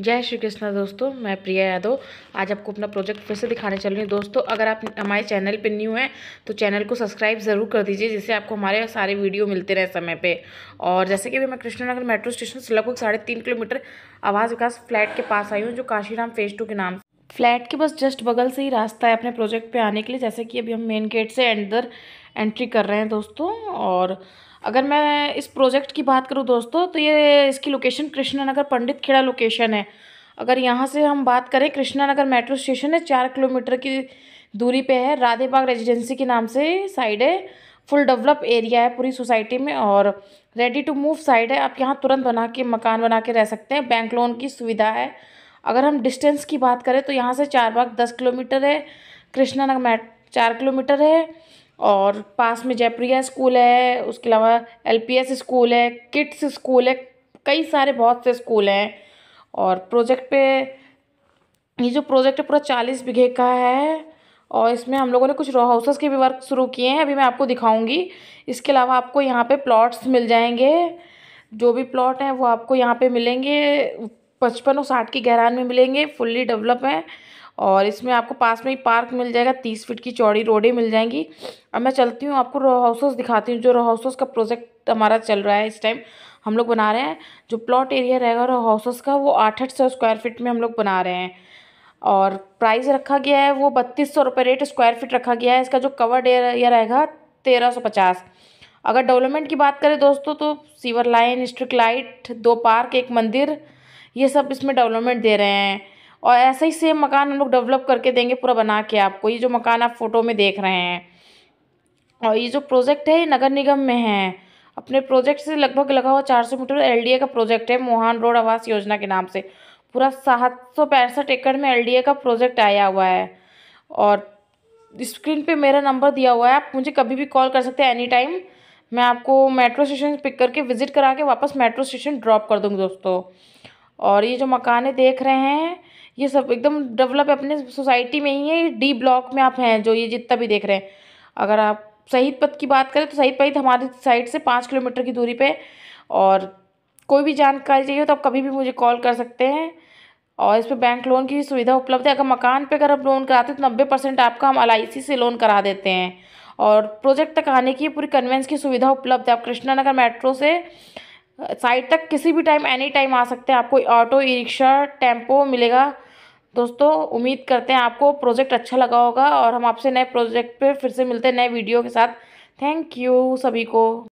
जय श्री कृष्णा दोस्तों मैं प्रिया यादव आज आपको अपना प्रोजेक्ट फिर से दिखाने चल रही हूँ दोस्तों अगर आप हमारे चैनल पर न्यू हैं तो चैनल को सब्सक्राइब ज़रूर कर दीजिए जिससे आपको हमारे सारे वीडियो मिलते रहे समय पे और जैसे कि अभी मैं कृष्णनगर मेट्रो स्टेशन से लगभग साढ़े तीन किलोमीटर आवास विकास फ्लैट के पास आई हूँ जो काशीराम फेज टू के नाम फ्लैट के बस जस्ट बगल से ही रास्ता है अपने प्रोजेक्ट पे आने के लिए जैसे कि अभी हम मेन गेट से अंदर एंट्री कर रहे हैं दोस्तों और अगर मैं इस प्रोजेक्ट की बात करूँ दोस्तों तो ये इसकी लोकेशन कृष्णानगर पंडित खेड़ा लोकेशन है अगर यहाँ से हम बात करें कृष्णानगर मेट्रो स्टेशन है चार किलोमीटर की दूरी पे है राधे बाग रेजिडेंसी के नाम से साइड है फुल डेवलप एरिया है पूरी सोसाइटी में और रेडी टू मूव साइड है आप यहाँ तुरंत बना के मकान बना के रह सकते हैं बैंक लोन की सुविधा है अगर हम डिस्टेंस की बात करें तो यहाँ से चार बाग दस किलोमीटर है कृष्णा नगर चार किलोमीटर है और पास में जयप्रिया स्कूल है उसके अलावा एलपीएस स्कूल है किड्स स्कूल है कई सारे बहुत से स्कूल हैं और प्रोजेक्ट पे ये जो प्रोजेक्ट है पूरा चालीस बीघे का है और इसमें हम लोगों ने कुछ रॉ हाउसेस के भी वर्क शुरू किए हैं अभी मैं आपको दिखाऊंगी इसके अलावा आपको यहाँ पे प्लॉट्स मिल जाएंगे जो भी प्लॉट हैं वो आपको यहाँ पे मिलेंगे पचपन और साठ की गहराई में मिलेंगे फुल्ली डेवलप हैं और इसमें आपको पास में ही पार्क मिल जाएगा तीस फीट की चौड़ी रोडें मिल जाएंगी अब मैं चलती हूँ आपको रो हाउसेस दिखाती हूँ जो रो हाउसेस का प्रोजेक्ट हमारा चल रहा है इस टाइम हम लोग बना रहे हैं जो प्लॉट एरिया रहेगा रो हाउसेस का वो आठ आठ सौ स्क्वायर फीट में हम लोग बना रहे हैं और प्राइस रखा गया है वो बत्तीस सौ रुपये रेट स्क्वायर फीट रखा गया है इसका जो कवर्ड एरिया रहेगा तेरह सौ पचास अगर डेवलपमेंट की बात करें दोस्तों तो सीवर लाइन स्ट्रिक लाइट दो पार्क एक मंदिर ये सब इसमें डेवलपमेंट दे रहे हैं और ऐसा ही सेम मकान हम लोग डेवलप करके देंगे पूरा बना के आपको ये जो मकान आप फ़ोटो में देख रहे हैं और ये जो प्रोजेक्ट है ये नगर निगम में है अपने प्रोजेक्ट से लगभग लगा हुआ चार सौ मीटर ए का प्रोजेक्ट है मोहान रोड आवास योजना के नाम से पूरा सात सौ पैंसठ एकड़ में ए का प्रोजेक्ट आया हुआ है और स्क्रीन पे मेरा नंबर दिया हुआ है आप मुझे कभी भी कॉल कर सकते हैं एनी टाइम मैं आपको मेट्रो स्टेशन पिक करके विज़िट करा के वापस मेट्रो स्टेशन ड्रॉप कर दूँगी दोस्तों और ये जो है देख रहे हैं ये सब एकदम डेवलप अपने सोसाइटी में ही है ये डी ब्लॉक में आप हैं जो ये जितना भी देख रहे हैं अगर आप शहीद पथ की बात करें तो शहीद पथ हमारी साइड से पाँच किलोमीटर की दूरी पे और कोई भी जानकारी चाहिए तो आप कभी भी मुझे कॉल कर सकते हैं और इस पर बैंक लोन की सुविधा उपलब्ध है अगर मकान पर अगर आप लोन कराते हैं तो नब्बे परसेंट आपका हम एल से लोन करा देते हैं और प्रोजेक्ट तक आने की पूरी कन्वेंस की सुविधा उपलब्ध है आप कृष्णा नगर मेट्रो से साइट तक किसी भी टाइम एनी टाइम आ सकते हैं आपको ऑटो ई रिक्शा टेम्पो मिलेगा दोस्तों उम्मीद करते हैं आपको प्रोजेक्ट अच्छा लगा होगा और हम आपसे नए प्रोजेक्ट पे फिर से मिलते हैं नए वीडियो के साथ थैंक यू सभी को